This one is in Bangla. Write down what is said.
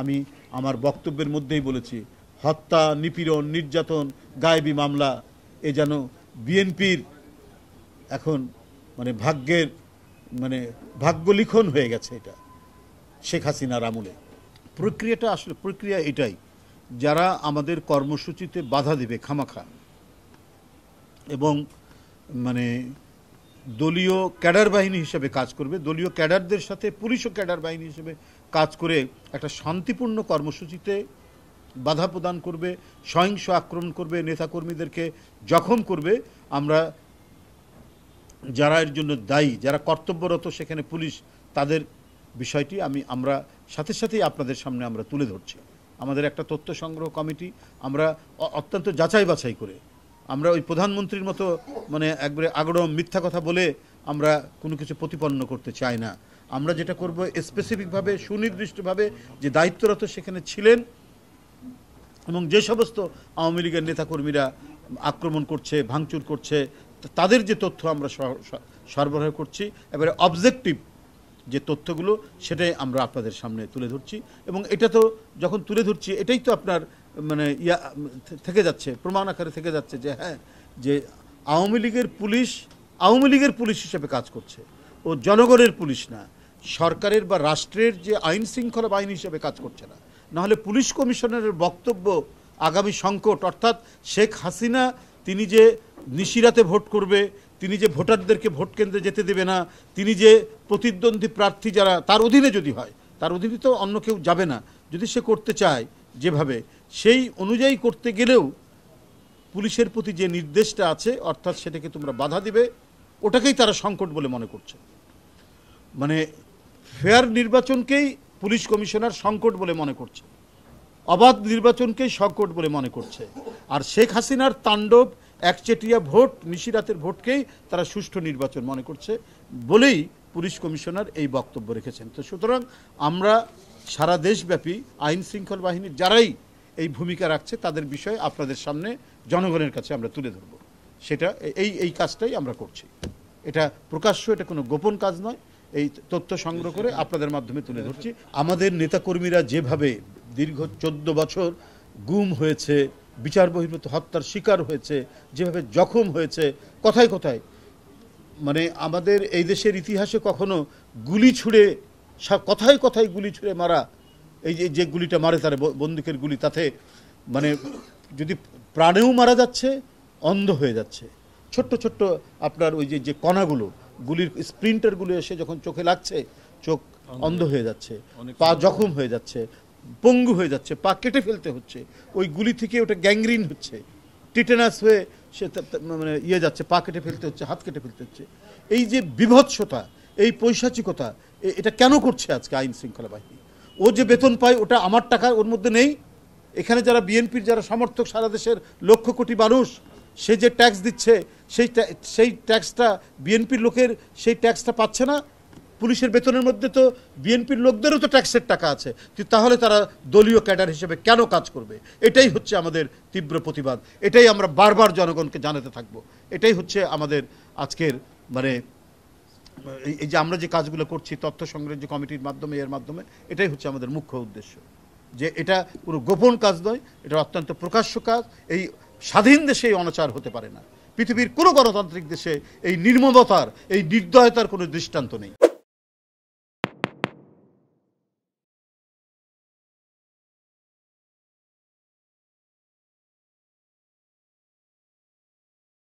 আমি আমার বক্তব্যের মধ্যেই বলেছি হত্যা নিপীড়ন নির্যাতন গায়েবী মামলা এ যেন বিএনপির এখন মানে ভাগ্যের মানে ভাগ্যলিখন হয়ে গেছে এটা শেখ হাসিনার আমলে প্রক্রিয়াটা আসলে প্রক্রিয়া এটাই যারা আমাদের কর্মসূচিতে বাধা দেবে খামাখা এবং মানে দলীয় ক্যাডার বাহিনী হিসেবে কাজ করবে দলীয় ক্যাডারদের সাথে পুলিশও ক্যাডার বাহিনী হিসেবে কাজ করে একটা শান্তিপূর্ণ কর্মসূচিতে বাধা প্রদান করবে সহিংস আক্রমণ করবে নেতাকর্মীদেরকে জখম করবে আমরা যারা এর জন্য দায়ী যারা কর্তব্যরত সেখানে পুলিশ তাদের বিষয়টি আমি আমরা সাথে সাথেই আপনাদের সামনে আমরা তুলে ধরছি আমাদের একটা তথ্য সংগ্রহ কমিটি আমরা অত্যন্ত যাচাই বাছাই করে আমরা ওই প্রধানমন্ত্রীর মতো মানে একবারে আগ্রহ মিথ্যা কথা বলে আমরা কোনো কিছু প্রতিপন্ন করতে চাই না আমরা যেটা করব স্পেসিফিকভাবে সুনির্দিষ্টভাবে যে দায়িত্বরত সেখানে ছিলেন এবং যে সমস্ত আওয়ামী লীগের নেতাকর্মীরা আক্রমণ করছে ভাঙচুর করছে তাদের যে তথ্য আমরা সরবরাহ করছি এবারে অবজেক্টিভ যে তথ্যগুলো সেটাই আমরা আপনাদের সামনে তুলে ধরছি এবং এটা তো যখন তুলে ধরছি এটাই তো আপনার মানে ইয়া থেকে যাচ্ছে প্রমাণ আকারে থেকে যাচ্ছে যে হ্যাঁ যে আওয়ামী লীগের পুলিশ আওয়ামী লীগের পুলিশ হিসেবে কাজ করছে ও জনগণের পুলিশ না সরকারের বা রাষ্ট্রের যে আইন শৃঙ্খলা বাহিনী হিসেবে কাজ করছে না নাহলে পুলিশ কমিশনারের বক্তব্য আগামী সংকট অর্থাৎ শেখ হাসিনা তিনি যে নিশিরাতে ভোট করবে তিনি যে ভোটারদেরকে ভোট কেন্দ্রে যেতে দেবে না তিনি যে প্রতিদ্বন্দ্বী প্রার্থী যারা তার অধীনে যদি হয় তার অধীনে তো অন্য কেউ যাবে না যদি সে করতে চায় যেভাবে সেই অনুযায়ী করতে গেলেও পুলিশের প্রতি যে নির্দেশটা আছে অর্থাৎ সেটাকে তোমরা বাধা দিবে ওটাকেই তারা সংকট বলে মনে করছে মানে ফেয়ার নির্বাচনকেই পুলিশ কমিশনার সংকট বলে মনে করছে অবাধ নির্বাচনকেই সংকট বলে মনে করছে আর শেখ হাসিনার তাণ্ডব একচেটিয়া ভোট নিশিরাতের ভোটকেই তারা সুষ্ঠু নির্বাচন মনে করছে বলেই পুলিশ কমিশনার এই বক্তব্য রেখেছেন তো সুতরাং আমরা সারা দেশব্যাপী আইন শৃঙ্খল বাহিনীর যারাই এই ভূমিকা রাখছে তাদের বিষয়ে আপনাদের সামনে জনগণের কাছে আমরা তুলে ধরব সেটা এই এই কাজটাই আমরা করছি এটা প্রকাশ্য এটা কোনো গোপন কাজ নয় এই তথ্য সংগ্রহ করে আপনাদের মাধ্যমে তুলে ধরছি আমাদের নেতাকর্মীরা যেভাবে দীর্ঘ চোদ্দ বছর গুম হয়েছে বিচার বহির্ভূত হত্যার শিকার হয়েছে যেভাবে জখম হয়েছে কথায় কথায় মানে আমাদের এই দেশের ইতিহাসে কখনো গুলি ছুড়ে কথায় কথায় গুলি ছুড়ে মারা এই যে যে গুলিটা মারে তার বন্দুকের গুলি তাতে মানে যদি প্রাণেও মারা যাচ্ছে অন্ধ হয়ে যাচ্ছে ছোট্ট ছোট্ট আপনার ওই যে যে কণাগুলো গুলির স্প্রিন্টারগুলো এসে যখন চোখে লাগছে চোখ অন্ধ হয়ে যাচ্ছে পা জখম হয়ে যাচ্ছে পঙ্গু হয়ে যাচ্ছে পা কেটে ফেলতে হচ্ছে ওই গুলি থেকে ওটা গ্যাংগ্রিন হচ্ছে টিটেনাস হয়ে সে মানে ইয়ে যাচ্ছে পা কেটে ফেলতে হচ্ছে হাত কেটে ফেলতে হচ্ছে এই যে বিভৎসতা এই পৈশাচিকতা এটা কেন করছে আজকে আইন শৃঙ্খলা বাহিনী ও যে বেতন পায় ওটা আমার টাকা ওর মধ্যে নেই এখানে যারা বিএনপির যারা সমর্থক সারা দেশের লক্ষ কোটি মানুষ সে যে ট্যাক্স দিচ্ছে সেই সেই ট্যাক্সটা বিএনপির লোকের সেই ট্যাক্সটা পাচ্ছে না পুলিশের বেতনের মধ্যে তো বিএনপির লোকদেরও তো ট্যাক্সের টাকা আছে তাহলে তারা দলীয় ক্যাডার হিসেবে কেন কাজ করবে এটাই হচ্ছে আমাদের তীব্র প্রতিবাদ এটাই আমরা বারবার জনগণকে জানাতে থাকব এটাই হচ্ছে আমাদের আজকের মানে এই যে আমরা যে কাজগুলো করছি তথ্য সংগ্রহের যে কমিটির মাধ্যমে এর মাধ্যমে এটাই হচ্ছে আমাদের মুখ্য উদ্দেশ্য যে এটা পুরো গোপন কাজ নয় এটা অত্যন্ত প্রকাশ্য কাজ এই স্বাধীন দেশে এই অনাচার হতে পারে না পৃথিবীর কোনো গণতান্ত্রিক দেশে এই নির্মমতার এই নির্দয়তার কোনো দৃষ্টান্ত নেই